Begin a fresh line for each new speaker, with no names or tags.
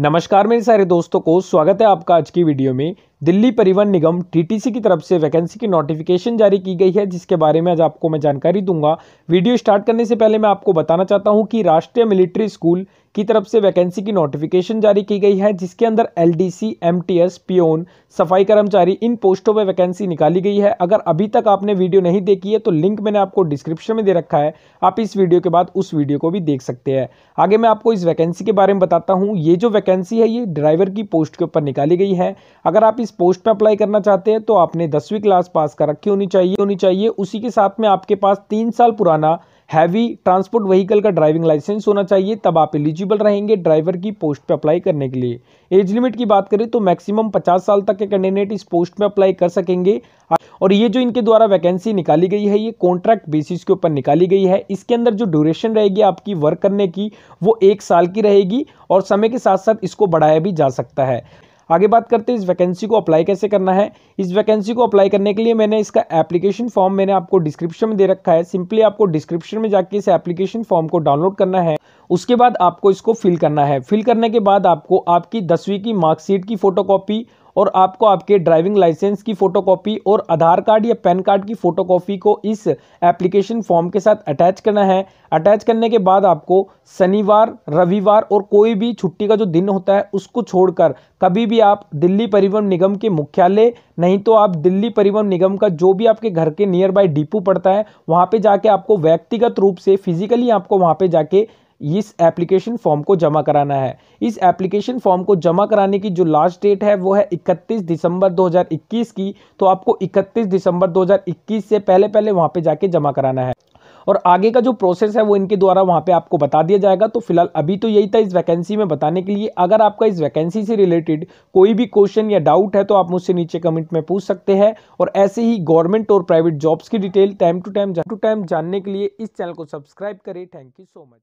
नमस्कार मेरे सारे दोस्तों को स्वागत है आपका आज की वीडियो में दिल्ली परिवहन निगम टीटीसी की तरफ से वैकेंसी की नोटिफिकेशन जारी की गई है जिसके बारे में आज आपको मैं जानकारी दूंगा वीडियो स्टार्ट करने से पहले मैं आपको बताना चाहता हूं कि राष्ट्रीय मिलिट्री स्कूल की तरफ से वैकेंसी की नोटिफिकेशन जारी की गई है जिसके अंदर L D C M T S peon सफाई कर्मचारी इन पोस्टों पर वैकेंसी निकाली गई है अगर अभी तक आपने वीडियो नहीं देखी है तो लिंक मैंने आपको डिस्क्रिप्शन में दे रखा है आप इस वीडियो के बाद उस वीडियो को भी देख सकते हैं आगे मैं आपको इस वैकेंसी के बारे में बताता हूँ ये जो वैकेंसी है ये ड्राइवर की पोस्ट के ऊपर निकाली गई है अगर आप इस पोस्ट पर अप्लाई करना चाहते हैं तो आपने दसवीं क्लास पास कर रखी होनी चाहिए होनी चाहिए उसी के साथ में आपके पास तीन साल पुराना हैवी ट्रांसपोर्ट व्हीकल का ड्राइविंग लाइसेंस होना चाहिए तब आप एलिजिबल रहेंगे ड्राइवर की पोस्ट पे अप्लाई करने के लिए एज लिमिट की बात करें तो मैक्सिमम 50 साल तक के कैंडिडेट इस पोस्ट में अप्लाई कर सकेंगे और ये जो इनके द्वारा वैकेंसी निकाली गई है ये कॉन्ट्रैक्ट बेसिस के ऊपर निकाली गई है इसके अंदर जो ड्यूरेशन रहेगी आपकी वर्क करने की वो एक साल की रहेगी और समय के साथ साथ इसको बढ़ाया भी जा सकता है आगे बात करते हैं इस वैकेंसी को अप्लाई कैसे करना है इस वैकेंसी को अप्लाई करने के लिए मैंने इसका एप्लीकेशन फॉर्म मैंने आपको डिस्क्रिप्शन में दे रखा है सिंपली आपको डिस्क्रिप्शन में जाके इस एप्लीकेशन फॉर्म को डाउनलोड करना है उसके बाद आपको इसको फिल करना है फिल करने के बाद आपको आपकी दसवीं की मार्कशीट की फ़ोटोकॉपी और आपको आपके ड्राइविंग लाइसेंस की फ़ोटोकॉपी और आधार कार्ड या पैन कार्ड की फ़ोटोकॉपी को इस एप्लीकेशन फॉर्म के साथ अटैच करना है अटैच करने के बाद आपको शनिवार रविवार और कोई भी छुट्टी का जो दिन होता है उसको छोड़कर कभी भी आप दिल्ली परिवहन निगम के मुख्यालय नहीं तो आप दिल्ली परिवहन निगम का जो भी आपके घर के नियर बाय डिपो पड़ता है वहाँ पर जाके आपको व्यक्तिगत रूप से फिजिकली आपको वहाँ पर जाके इस एप्लीकेशन फॉर्म को जमा कराना है इस एप्लीकेशन फॉर्म को जमा कराने की जो लास्ट डेट है वो है 31 दिसंबर 2021 की तो आपको 31 दिसंबर 2021 से पहले पहले वहाँ पे जाके जमा कराना है और आगे का जो प्रोसेस है वो इनके द्वारा वहाँ पे आपको बता दिया जाएगा तो फिलहाल अभी तो यही था इस वैकेंसी में बताने के लिए अगर आपका इस वैकेंसी से रिलेटेड कोई भी क्वेश्चन या डाउट है तो आप मुझसे नीचे कमेंट में पूछ सकते हैं और ऐसे ही गवर्नमेंट और प्राइवेट जॉब्स की detail time to time to time जानने के लिए इस चैनल को सब्सक्राइब करें थैंक यू सो मच